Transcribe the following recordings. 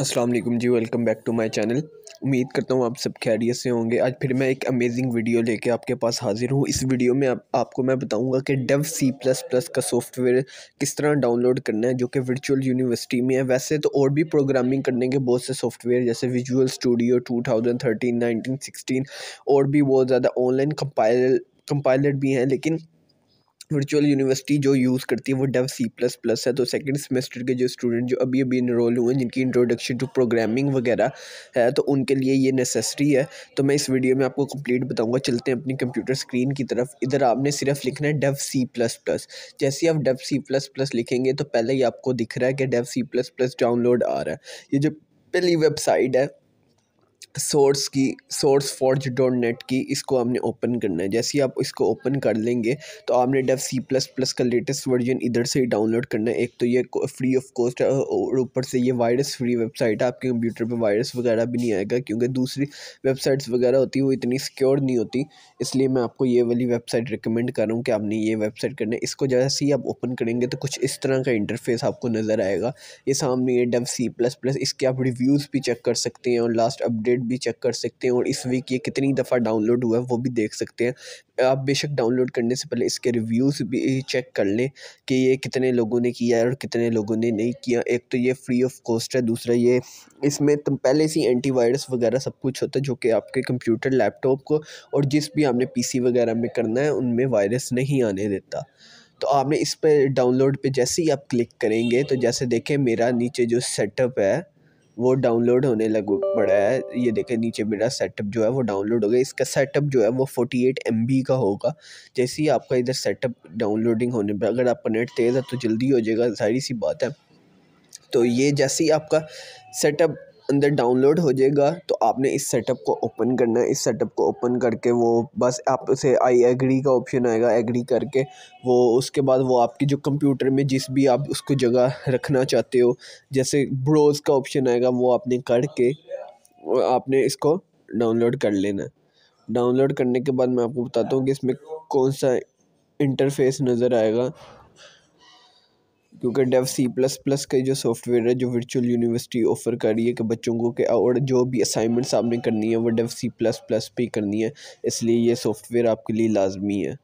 अस्सलाम वालेकुम जी welcome back to my channel उम्मीद करता हूँ आप सब खैरियत से होंगे आज फिर मैं एक अमेजिंग वीडियो लेके आपके पास हाजिर हूँ इस वीडियो में आप, आपको मैं बताऊँगा कि डेव सी प्लस प्लस का सॉफ्टवेयर किस तरह डाउनलोड करना है जो कि वर्चुअल यूनिवर्सिटी में है वैसे तो और भी प्रोग्रामिंग करने के बहुत से सॉफ्टवेयर जैसे विजुअल स्टूडियो टू थाउजेंड और भी बहुत ज़्यादा ऑनलाइन कंपाइल कंपाइलर भी हैं लेकिन वर्चुअल यूनिवर्सिटी जो यूज़ करती है वो डेव सी प्लस प्लस है तो सेकंड सेमेस्टर के जो स्टूडेंट जो अभी अभी इनरोल हुए हैं जिनकी इंट्रोडक्शन टू प्रोग्रामिंग वगैरह है तो उनके लिए ये नेसेसरी है तो मैं इस वीडियो में आपको कंप्लीट बताऊंगा चलते हैं अपनी कंप्यूटर स्क्रीन की तरफ इधर आपने सिर्फ लिखना है डेव सी प्लस प्लस जैसे आप डेव सी प्लस प्लस लिखेंगे तो पहले ही आपको दिख रहा है कि Dev C plus plus download आ रहा है ये जो पहली वेबसाइट है सोर्स की सोर्स फॉर्ज डॉट नेट की इसको हमने ओपन करना है जैसे ही आप इसको ओपन कर लेंगे तो आपने डेव सी प्लस प्लस का लेटेस्ट वर्जन इधर से ही डाउनलोड करना है एक तो ये फ्री ऑफ कॉस्ट है और ऊपर से ये वायरस फ्री वेबसाइट है आपके कंप्यूटर पे वायरस वगैरह भी नहीं आएगा क्योंकि दूसरी वेबसाइट्स वगैरह होती है वो इतनी सिक्योर नहीं होती इसलिए मैं आपको ये वाली वेबसाइट रिकमेंड कर रहा हूँ कि आपने ये वेबसाइट करना है इसको जैसे ही आप ओपन करेंगे तो कुछ इस तरह का इंटरफेस आपको नज़र आएगा ये सामने ये डव सी प्लस प्लस इसके आप रिव्यूज़ भी चेक कर सकते हैं और लास्ट अपडेट भी चेक कर सकते हैं और इस वीक ये कितनी दफ़ा डाउनलोड हुआ है वो भी देख सकते हैं आप बेशक डाउनलोड करने से पहले इसके रिव्यूज़ भी चेक कर लें कि ये कितने लोगों ने किया है और कितने लोगों ने नहीं किया एक तो ये फ्री ऑफ कॉस्ट है दूसरा ये इसमें तो पहले से एंटीवायरस वगैरह सब कुछ होता है जो कि आपके कंप्यूटर लैपटॉप को और जिस भी आपने पी वगैरह में करना है उनमें वायरस नहीं आने देता तो आपने इस पर डाउनलोड पे जैसे ही आप क्लिक करेंगे तो जैसे देखें मेरा नीचे जो सेटअप है वो डाउनलोड होने लग पड़ा है ये देखें नीचे मेरा सेटअप जो है वो डाउनलोड हो गया इसका सेटअप जो है वो फोर्टी एट एम का होगा जैसे ही आपका इधर सेटअप डाउनलोडिंग होने पर अगर आपका नेट तेज़ है तो जल्दी हो जाएगा जाहिर सी बात है तो ये जैसे ही आपका सेटअप अंदर डाउनलोड हो जाएगा तो आपने इस सेटअप को ओपन करना है इस सेटअप को ओपन करके वो बस आप उसे आई एग्री का ऑप्शन आएगा एग्री करके वो उसके बाद वो आपकी जो कंप्यूटर में जिस भी आप उसको जगह रखना चाहते हो जैसे ब्रोज का ऑप्शन आएगा वो आपने करके आपने इसको डाउनलोड कर लेना डाउनलोड करने के बाद मैं आपको बताता हूँ कि इसमें कौन सा इंटरफेस नज़र आएगा क्योंकि डेव सी प्लस प्लस का जो सॉफ्टवेयर है जो वर्चुअल यूनिवर्सिटी ऑफर कर रही है कि बच्चों को के और जो भी असाइनमेंट्स आपने करनी है वो डेव सी प्लस प्लस पे करनी है इसलिए ये सॉफ्टवेयर आपके लिए लाजमी है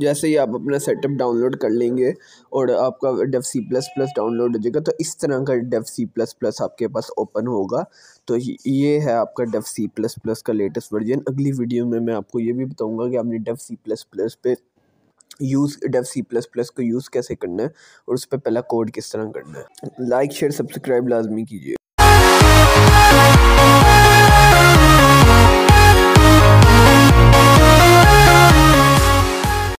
जैसे ही आप अपना सेटअप डाउनलोड कर लेंगे और आपका Dev C plus plus download हो जाएगा तो इस तरह का डेव सी प्लस प्लस आपके पास ओपन होगा तो ये है आपका डेव सी प्लस प्लस का लेटेस्ट वर्जन अगली वीडियो में मैं आपको ये भी बताऊंगा कि आपने डेव सी प्लस प्लस पे use Dev C plus plus को यूज़ कैसे करना है और उस पर पहला कोड किस तरह करना है लाइक शेयर सब्सक्राइब लाजमी कीजिए